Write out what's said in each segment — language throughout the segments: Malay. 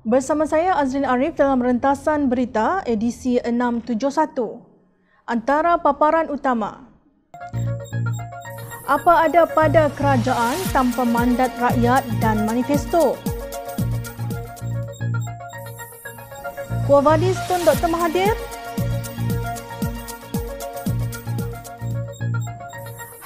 Bersama saya Azrin Arif dalam Rentasan Berita edisi 671. Antara paparan utama. Apa ada pada kerajaan tanpa mandat rakyat dan manifesto? Kuo Vadis Tun Dr. Mahathir?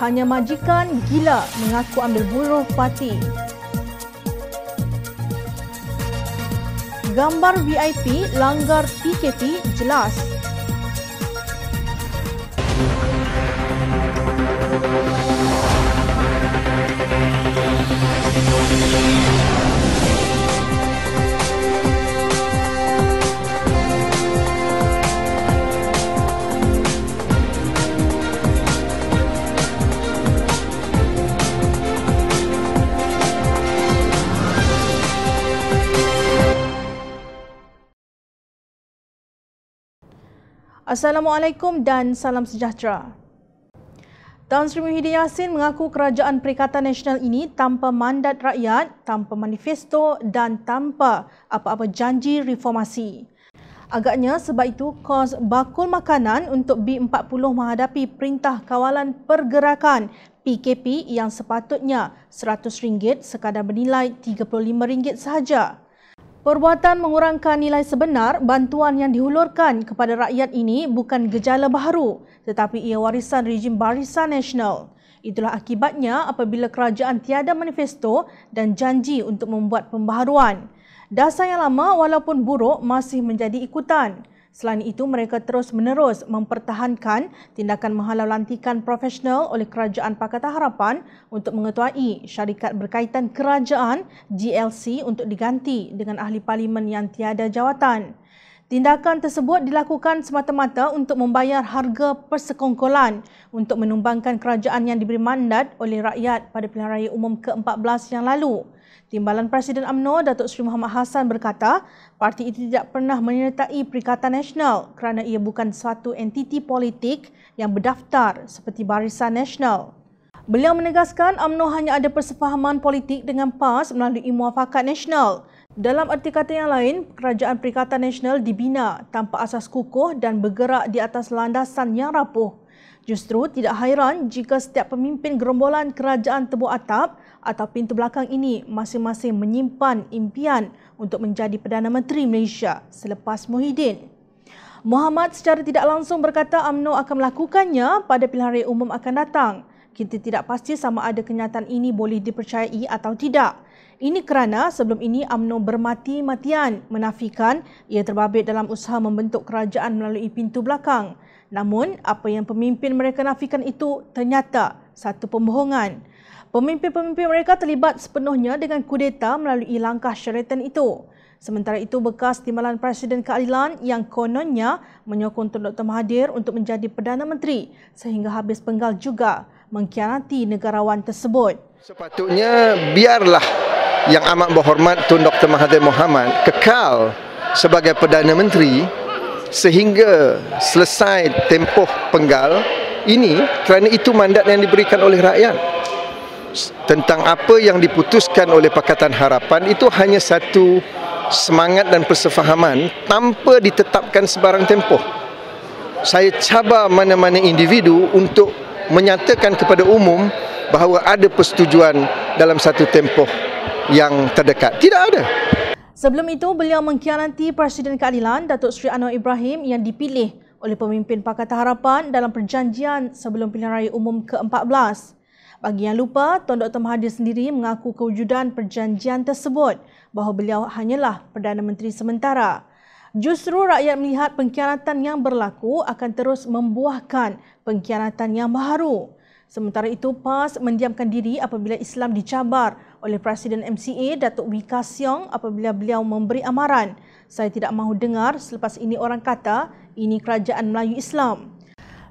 Hanya majikan gila mengaku ambil buruh parti. parti. gambar VIP langgar PKP jelas. Assalamualaikum dan salam sejahtera. Tan Sri Muhyiddin Yassin mengaku kerajaan Perikatan Nasional ini tanpa mandat rakyat, tanpa manifesto dan tanpa apa-apa janji reformasi. Agaknya sebab itu kos bakul makanan untuk B40 menghadapi Perintah Kawalan Pergerakan PKP yang sepatutnya RM100 sekadar bernilai RM35 sahaja. Perbuatan mengurangkan nilai sebenar bantuan yang dihulurkan kepada rakyat ini bukan gejala baru tetapi ia warisan rejim Barisan Nasional. Itulah akibatnya apabila kerajaan tiada manifesto dan janji untuk membuat pembaharuan. Dasar yang lama walaupun buruk masih menjadi ikutan. Selain itu, mereka terus menerus mempertahankan tindakan menghalau lantikan profesional oleh Kerajaan Pakatan Harapan untuk mengetuai syarikat berkaitan kerajaan GLC untuk diganti dengan ahli parlimen yang tiada jawatan. Tindakan tersebut dilakukan semata-mata untuk membayar harga persekongkolan untuk menumbangkan kerajaan yang diberi mandat oleh rakyat pada pilihan raya umum ke-14 yang lalu. Timbalan Presiden UMNO Datuk Seri Muhammad Hassan berkata, parti itu tidak pernah menyertai Perikatan Nasional kerana ia bukan satu entiti politik yang berdaftar seperti Barisan Nasional. Beliau menegaskan UMNO hanya ada persefahaman politik dengan PAS melalui muafakat nasional. Dalam arti kata yang lain, Kerajaan Perikatan Nasional dibina tanpa asas kukuh dan bergerak di atas landasan yang rapuh. Justru tidak hairan jika setiap pemimpin gerombolan kerajaan tebu atap atau pintu belakang ini masing-masing menyimpan impian untuk menjadi Perdana Menteri Malaysia selepas Muhyiddin. Muhammad secara tidak langsung berkata UMNO akan melakukannya pada pilihan raya umum akan datang. Kita tidak pasti sama ada kenyataan ini boleh dipercayai atau tidak. Ini kerana sebelum ini UMNO bermati-matian menafikan ia terbabit dalam usaha membentuk kerajaan melalui pintu belakang. Namun, apa yang pemimpin mereka nafikan itu ternyata satu pembohongan. Pemimpin-pemimpin mereka terlibat sepenuhnya dengan kudeta melalui langkah syaratan itu. Sementara itu, bekas timbalan Presiden Keadilan yang kononnya menyokong Tun Dr. Mahathir untuk menjadi Perdana Menteri sehingga habis penggal juga mengkhianati negarawan tersebut. Sepatutnya biarlah yang amat berhormat Tun Dr. Mahathir Mohamad kekal sebagai Perdana Menteri sehingga selesai tempoh penggal ini kerana itu mandat yang diberikan oleh rakyat tentang apa yang diputuskan oleh Pakatan Harapan itu hanya satu semangat dan persefahaman tanpa ditetapkan sebarang tempoh. Saya cabar mana-mana individu untuk menyatakan kepada umum bahawa ada persetujuan dalam satu tempoh yang terdekat. Tidak ada. Sebelum itu, beliau mengkhianati Presiden Keadilan, Datuk Seri Anwar Ibrahim yang dipilih oleh pemimpin Pakatan Harapan dalam perjanjian sebelum pilihan raya umum ke-14. Bagi yang lupa, Tuan Dr. Mahathir sendiri mengaku kewujudan perjanjian tersebut bahawa beliau hanyalah Perdana Menteri sementara. Justru rakyat melihat pengkhianatan yang berlaku akan terus membuahkan pengkhianatan yang baru. Sementara itu, PAS mendiamkan diri apabila Islam dicabar oleh Presiden MCA Datuk Wika Siong apabila beliau memberi amaran. Saya tidak mahu dengar selepas ini orang kata ini kerajaan Melayu Islam.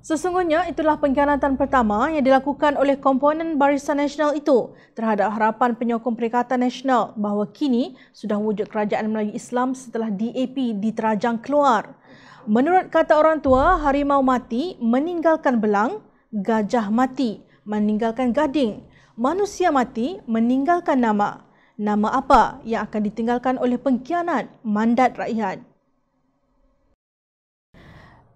Sesungguhnya itulah pengkhianatan pertama yang dilakukan oleh komponen Barisan Nasional itu terhadap harapan penyokong Perikatan Nasional bahawa kini sudah wujud kerajaan Melayu Islam setelah DAP diterajang keluar. Menurut kata orang tua, harimau mati meninggalkan belang, gajah mati meninggalkan gading, manusia mati meninggalkan nama. Nama apa yang akan ditinggalkan oleh pengkhianat mandat rakyat?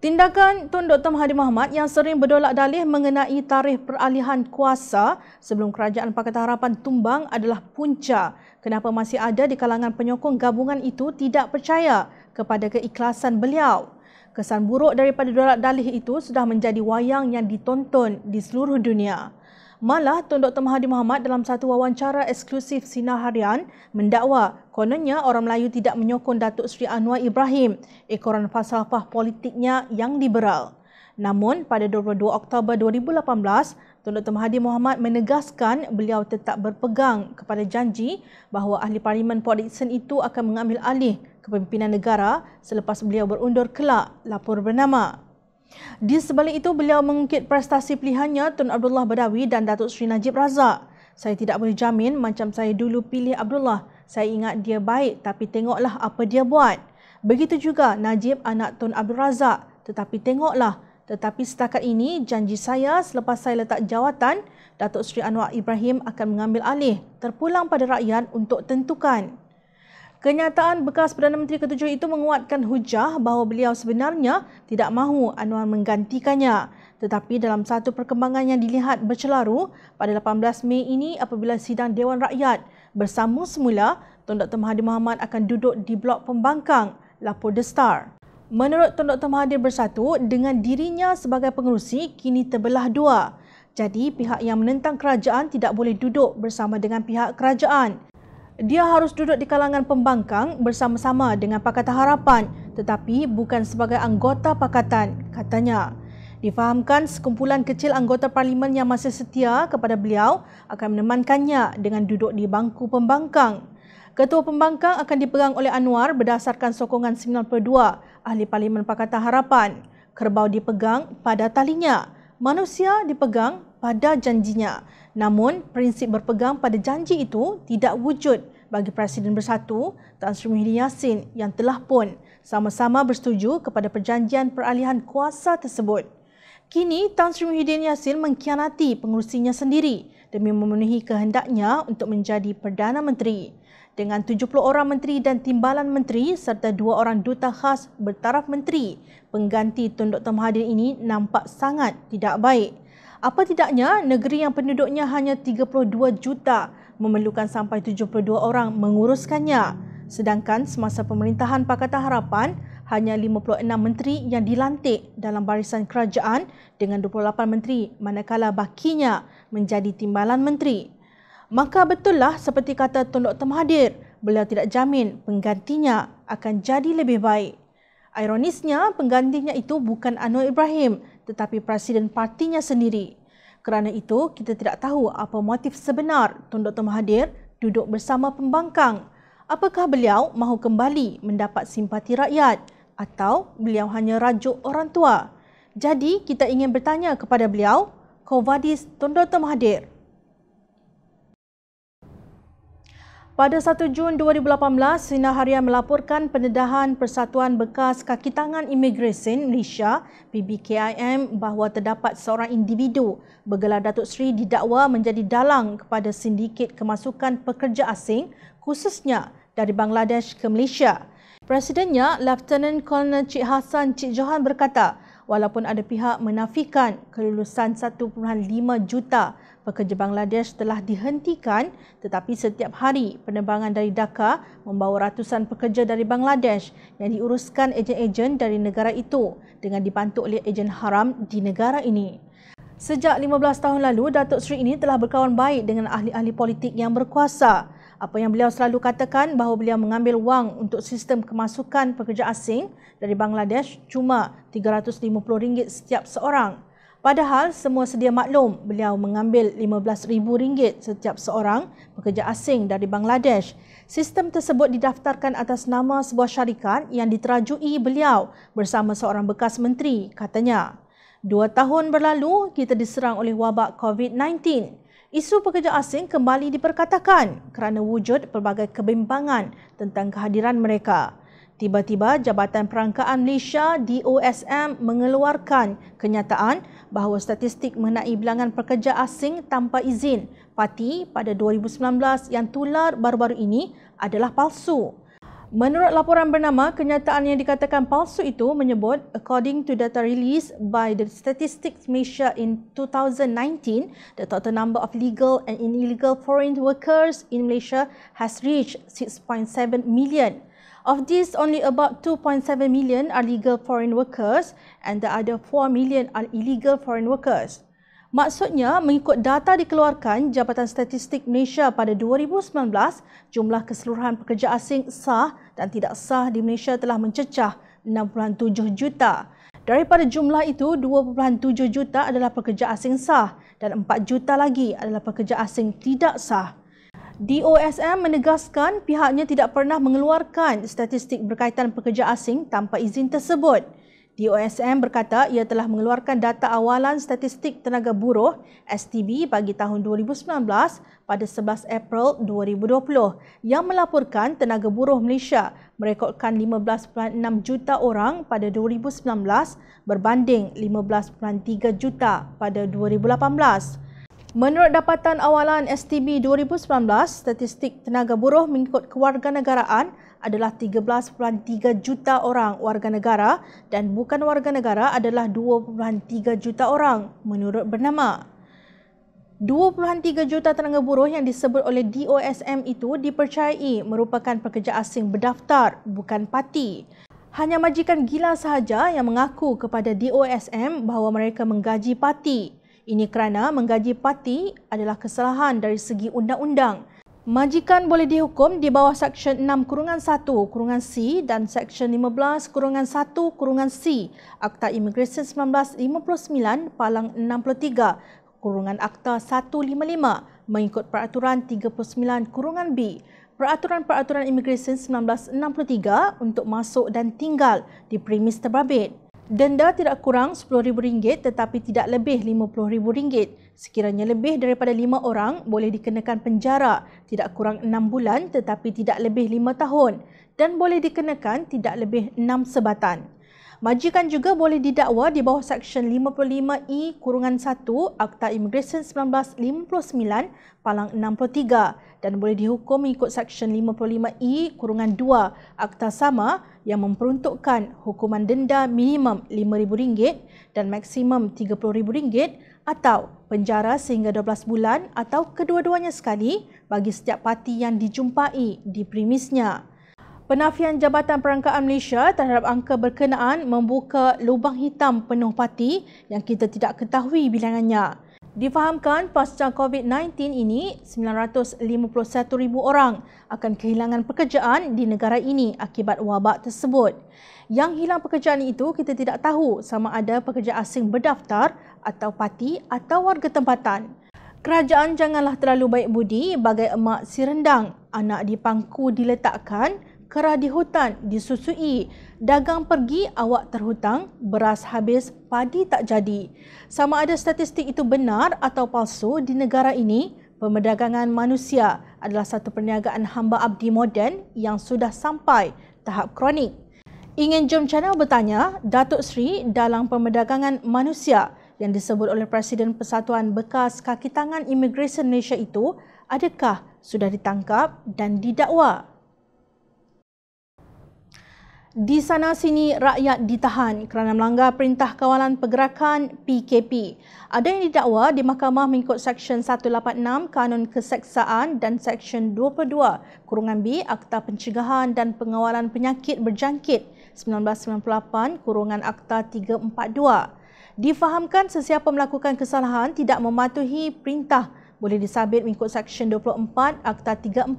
Tindakan Tun Dr. Mahathir Mohamad yang sering berdolak dalih mengenai tarikh peralihan kuasa sebelum Kerajaan Pakatan Harapan tumbang adalah punca. Kenapa masih ada di kalangan penyokong gabungan itu tidak percaya kepada keikhlasan beliau? Kesan buruk daripada dolak dalih itu sudah menjadi wayang yang ditonton di seluruh dunia. Malah Tun Dr. Mahathir Mohamad dalam satu wawancara eksklusif Sinar Harian mendakwa kononnya orang Melayu tidak menyokong Datuk Seri Anwar Ibrahim ekoran falsafah politiknya yang liberal. Namun pada 22 Oktober 2018, Tun Dr. Mahathir Mohamad menegaskan beliau tetap berpegang kepada janji bahawa Ahli Parlimen Port Dickson itu akan mengambil alih kepimpinan negara selepas beliau berundur kelak lapor bernama. Di sebalik itu, beliau mengungkit prestasi pilihannya Tun Abdullah Badawi dan Datuk Seri Najib Razak. Saya tidak boleh jamin macam saya dulu pilih Abdullah. Saya ingat dia baik tapi tengoklah apa dia buat. Begitu juga Najib anak Tun Abdul Razak. Tetapi tengoklah. Tetapi setakat ini janji saya selepas saya letak jawatan, Datuk Seri Anwar Ibrahim akan mengambil alih. Terpulang pada rakyat untuk tentukan. Kenyataan bekas Perdana Menteri ketujuh itu menguatkan hujah bahawa beliau sebenarnya tidak mahu Anwar menggantikannya. Tetapi dalam satu perkembangan yang dilihat bercelaru pada 18 Mei ini apabila sidang Dewan Rakyat bersama semula, Tun Dr. Mahathir Mohamad akan duduk di blok pembangkang Lapor The Star. Menurut Tun Dr. Mahathir Bersatu, dengan dirinya sebagai pengerusi kini terbelah dua. Jadi pihak yang menentang kerajaan tidak boleh duduk bersama dengan pihak kerajaan dia harus duduk di kalangan pembangkang bersama-sama dengan Pakatan Harapan tetapi bukan sebagai anggota pakatan, katanya. Difahamkan sekumpulan kecil anggota parlimen yang masih setia kepada beliau akan menemankannya dengan duduk di bangku pembangkang. Ketua pembangkang akan dipegang oleh Anwar berdasarkan sokongan 92 Ahli Parlimen Pakatan Harapan. Kerbau dipegang pada talinya. Manusia dipegang pada janjinya. Namun, prinsip berpegang pada janji itu tidak wujud bagi Presiden Bersatu Tan Sri Muhyiddin Yassin yang telah pun sama-sama bersetuju kepada perjanjian peralihan kuasa tersebut. Kini, Tan Sri Muhyiddin Yassin mengkhianati pengurusinya sendiri demi memenuhi kehendaknya untuk menjadi Perdana Menteri. Dengan 70 orang menteri dan timbalan menteri serta dua orang duta khas bertaraf menteri, pengganti tunduk Dr. ini nampak sangat tidak baik. Apa tidaknya negeri yang penduduknya hanya 32 juta memerlukan sampai 72 orang menguruskannya. Sedangkan semasa pemerintahan Pakatan Harapan, hanya 56 menteri yang dilantik dalam barisan kerajaan dengan 28 menteri manakala bakinya menjadi timbalan menteri. Maka betullah seperti kata Tun Dr. Mahathir, beliau tidak jamin penggantinya akan jadi lebih baik. Ironisnya, penggantinya itu bukan Anwar Ibrahim, tetapi presiden partinya sendiri. Kerana itu, kita tidak tahu apa motif sebenar Tun Dr. Mahathir duduk bersama pembangkang. Apakah beliau mahu kembali mendapat simpati rakyat atau beliau hanya rajuk orang tua? Jadi, kita ingin bertanya kepada beliau, Kovadis Tun Dr. Mahathir, Pada 1 Jun 2018, Sina Harian melaporkan pendedahan Persatuan Bekas Kakitangan Tangan Malaysia PBKIM bahawa terdapat seorang individu bergelar Datuk Seri didakwa menjadi dalang kepada sindiket kemasukan pekerja asing khususnya dari Bangladesh ke Malaysia. Presidennya, Lieutenant Colonel Cik Hassan Cik Johan berkata, walaupun ada pihak menafikan kelulusan 1.5 juta pekerja Bangladesh telah dihentikan tetapi setiap hari penerbangan dari Dhaka membawa ratusan pekerja dari Bangladesh yang diuruskan ejen-ejen dari negara itu dengan dibantu oleh ejen haram di negara ini. Sejak 15 tahun lalu, Datuk Seri ini telah berkawan baik dengan ahli-ahli politik yang berkuasa. Apa yang beliau selalu katakan bahawa beliau mengambil wang untuk sistem kemasukan pekerja asing dari Bangladesh cuma RM350 setiap seorang. Padahal semua sedia maklum beliau mengambil RM15,000 setiap seorang pekerja asing dari Bangladesh. Sistem tersebut didaftarkan atas nama sebuah syarikat yang diterajui beliau bersama seorang bekas menteri, katanya. Dua tahun berlalu, kita diserang oleh wabak COVID-19. Isu pekerja asing kembali diperkatakan kerana wujud pelbagai kebimbangan tentang kehadiran mereka. Tiba-tiba Jabatan Perangkaan Malaysia DOSM mengeluarkan kenyataan bahawa statistik mengenai bilangan pekerja asing tanpa izin parti pada 2019 yang tular baru-baru ini adalah palsu. Menurut laporan bernama, kenyataan yang dikatakan palsu itu menyebut according to data released by the Statistics Malaysia in 2019, the total number of legal and illegal foreign workers in Malaysia has reached 6.7 million. Of these, only about 2.7 million are legal foreign workers and the other 4 million are illegal foreign workers. Maksudnya, mengikut data dikeluarkan Jabatan Statistik Malaysia pada 2019, jumlah keseluruhan pekerja asing sah dan tidak sah di Malaysia telah mencecah 6.7 juta. Daripada jumlah itu, 2.7 juta adalah pekerja asing sah dan 4 juta lagi adalah pekerja asing tidak sah. DOSM menegaskan pihaknya tidak pernah mengeluarkan statistik berkaitan pekerja asing tanpa izin tersebut. DOSM berkata ia telah mengeluarkan data awalan statistik tenaga buruh STB bagi tahun 2019 pada 11 April 2020 yang melaporkan tenaga buruh Malaysia merekodkan 15.6 juta orang pada 2019 berbanding 15.3 juta pada 2018. Menurut dapatan awalan STB 2019, statistik tenaga buruh mengikut kewarganegaraan adalah 13.3 juta orang warga negara dan bukan warga negara adalah 2.3 juta orang menurut bernama. 2.3 juta tenaga buruh yang disebut oleh DOSM itu dipercayai merupakan pekerja asing berdaftar, bukan parti. Hanya majikan gila sahaja yang mengaku kepada DOSM bahawa mereka menggaji parti. Ini kerana menggaji parti adalah kesalahan dari segi undang-undang. Majikan boleh dihukum di bawah Seksyen 6 Kurungan 1 Kurungan C dan Seksyen 15 Kurungan 1 Kurungan C Akta Immigration 1959 Palang 63 Kurungan Akta 155 mengikut Peraturan 39 Kurungan B. Peraturan-peraturan Imigresen 1963 untuk masuk dan tinggal di premis terbabit denda tidak kurang RM10,000 tetapi tidak lebih RM50,000. Sekiranya lebih daripada 5 orang boleh dikenakan penjara tidak kurang 6 bulan tetapi tidak lebih 5 tahun dan boleh dikenakan tidak lebih 6 sebatan. Majikan juga boleh didakwa di bawah Seksyen 55E-1 Akta Immigration 1959 Palang 63 dan boleh dihukum mengikut Seksyen 55E-2 Akta Sama yang memperuntukkan hukuman denda minimum RM5,000 dan maksimum RM30,000 atau penjara sehingga 12 bulan atau kedua-duanya sekali bagi setiap parti yang dijumpai di premisnya. Penafian Jabatan Perangkaan Malaysia terhadap angka berkenaan membuka lubang hitam penuh parti yang kita tidak ketahui bilangannya. Difahamkan pasca COVID-19 ini, 951,000 orang akan kehilangan pekerjaan di negara ini akibat wabak tersebut. Yang hilang pekerjaan itu kita tidak tahu sama ada pekerja asing berdaftar atau parti atau warga tempatan. Kerajaan janganlah terlalu baik budi bagai emak si rendang. Anak dipangku diletakkan kerah di hutan disusui, dagang pergi awak terhutang, beras habis padi tak jadi. Sama ada statistik itu benar atau palsu di negara ini, pemerdagangan manusia adalah satu perniagaan hamba abdi moden yang sudah sampai tahap kronik. Ingin jom channel bertanya Datuk Sri dalam pemerdagangan manusia yang disebut oleh Presiden Persatuan Bekas Kaki Tangan Immigration Malaysia itu, adakah sudah ditangkap dan didakwa? di sana sini rakyat ditahan kerana melanggar perintah kawalan pergerakan PKP. Ada yang didakwa di mahkamah mengikut Seksyen 186 Kanun Keseksaan dan Seksyen 22 Kurungan B Akta Pencegahan dan Pengawalan Penyakit Berjangkit 1998 Kurungan Akta 342. Difahamkan sesiapa melakukan kesalahan tidak mematuhi perintah boleh disabit mengikut Seksyen 24 Akta 342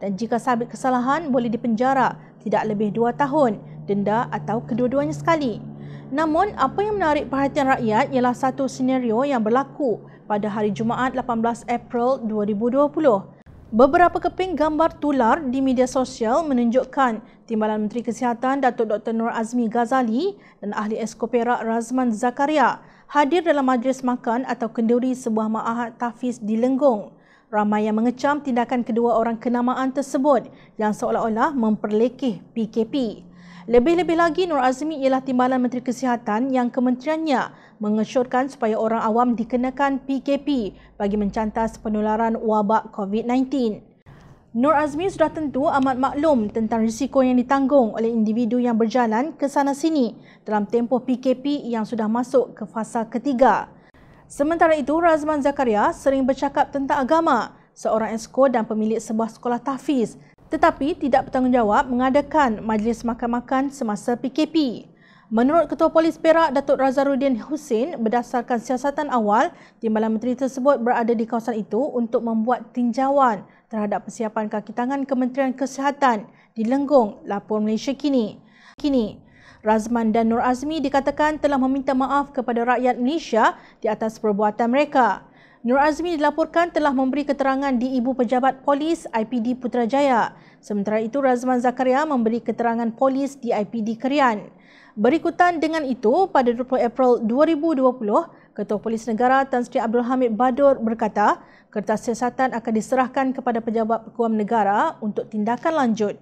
dan jika sabit kesalahan boleh dipenjara tidak lebih 2 tahun, denda atau kedua-duanya sekali. Namun, apa yang menarik perhatian rakyat ialah satu senario yang berlaku pada hari Jumaat 18 April 2020. Beberapa keping gambar tular di media sosial menunjukkan Timbalan Menteri Kesihatan Datuk Dr. Nur Azmi Ghazali dan Ahli Eskopera Razman Zakaria hadir dalam majlis makan atau kenduri sebuah ma'ahad tafiz di Lenggong. Ramai yang mengecam tindakan kedua orang kenamaan tersebut yang seolah-olah memperlekeh PKP. Lebih-lebih lagi Nur Azmi ialah timbalan Menteri Kesihatan yang kementeriannya mengesyorkan supaya orang awam dikenakan PKP bagi mencantas penularan wabak COVID-19. Nur Azmi sudah tentu amat maklum tentang risiko yang ditanggung oleh individu yang berjalan ke sana sini dalam tempoh PKP yang sudah masuk ke fasa ketiga. Sementara itu, Razman Zakaria sering bercakap tentang agama, seorang esko dan pemilik sebuah sekolah tahfiz tetapi tidak bertanggungjawab mengadakan majlis makan-makan semasa PKP. Menurut Ketua Polis Perak, Datuk Razaruddin Hussein, berdasarkan siasatan awal, Timbalan Menteri tersebut berada di kawasan itu untuk membuat tinjauan terhadap persiapan kaki tangan Kementerian Kesihatan di Lenggong, Lapor Malaysia kini. Kini, Razman dan Nur Azmi dikatakan telah meminta maaf kepada rakyat Malaysia di atas perbuatan mereka. Nur Azmi dilaporkan telah memberi keterangan di Ibu Pejabat Polis IPD Putrajaya Sementara itu, Razman Zakaria memberi keterangan polis di IPD Kerian. Berikutan dengan itu, pada 20 April 2020, Ketua Polis Negara Tan Sri Abdul Hamid Badur berkata, kertas siasatan akan diserahkan kepada pejabat kuam negara untuk tindakan lanjut.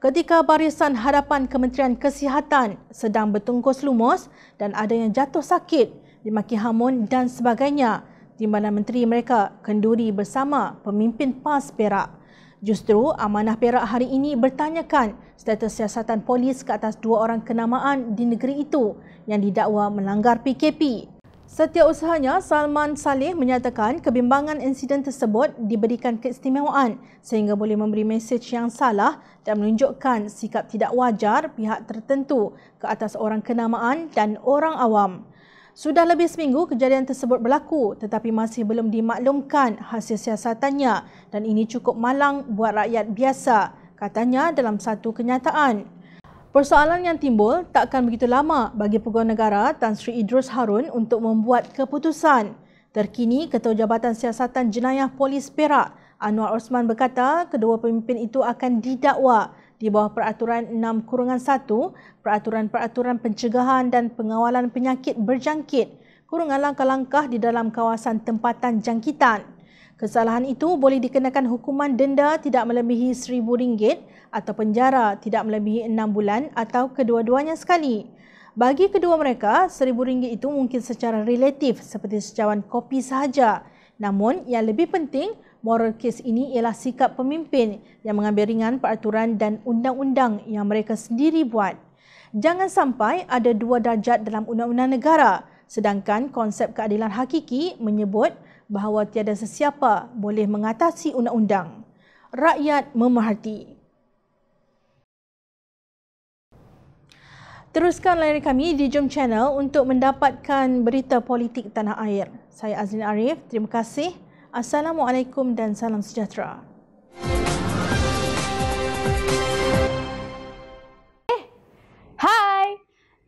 Ketika barisan hadapan Kementerian Kesihatan sedang bertungkus lumus dan ada yang jatuh sakit, dimaki hamun dan sebagainya, di mana menteri mereka kenduri bersama pemimpin PAS Perak. Justru, Amanah Perak hari ini bertanyakan status siasatan polis ke atas dua orang kenamaan di negeri itu yang didakwa melanggar PKP. Setiausahanya, Salman Saleh menyatakan kebimbangan insiden tersebut diberikan keistimewaan sehingga boleh memberi mesej yang salah dan menunjukkan sikap tidak wajar pihak tertentu ke atas orang kenamaan dan orang awam. Sudah lebih seminggu kejadian tersebut berlaku tetapi masih belum dimaklumkan hasil siasatannya dan ini cukup malang buat rakyat biasa, katanya dalam satu kenyataan. Persoalan yang timbul takkan begitu lama bagi pegawai Negara Tan Sri Idrus Harun untuk membuat keputusan. Terkini, Ketua Jabatan Siasatan Jenayah Polis Perak, Anwar Osman berkata kedua pemimpin itu akan didakwa di bawah peraturan 6-1 peraturan-peraturan pencegahan dan pengawalan penyakit berjangkit kurungan langkah-langkah di dalam kawasan tempatan jangkitan. Kesalahan itu boleh dikenakan hukuman denda tidak melebihi rm ringgit atau penjara tidak melebihi 6 bulan atau kedua-duanya sekali. Bagi kedua mereka, rm ringgit itu mungkin secara relatif seperti secawan kopi sahaja. Namun, yang lebih penting, moral case ini ialah sikap pemimpin yang mengambil ringan peraturan dan undang-undang yang mereka sendiri buat. Jangan sampai ada dua darjat dalam undang-undang negara sedangkan konsep keadilan hakiki menyebut bahawa tiada sesiapa boleh mengatasi undang-undang. Rakyat memerhati. Teruskan layar kami di Jom Channel untuk mendapatkan berita politik tanah air. Saya Azlin Arif, terima kasih. Assalamualaikum dan salam sejahtera. Eh, hai.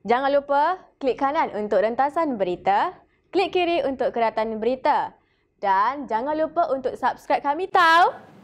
Jangan lupa klik kanan untuk rentasan berita, klik kiri untuk keratan berita dan jangan lupa untuk subscribe kami tau.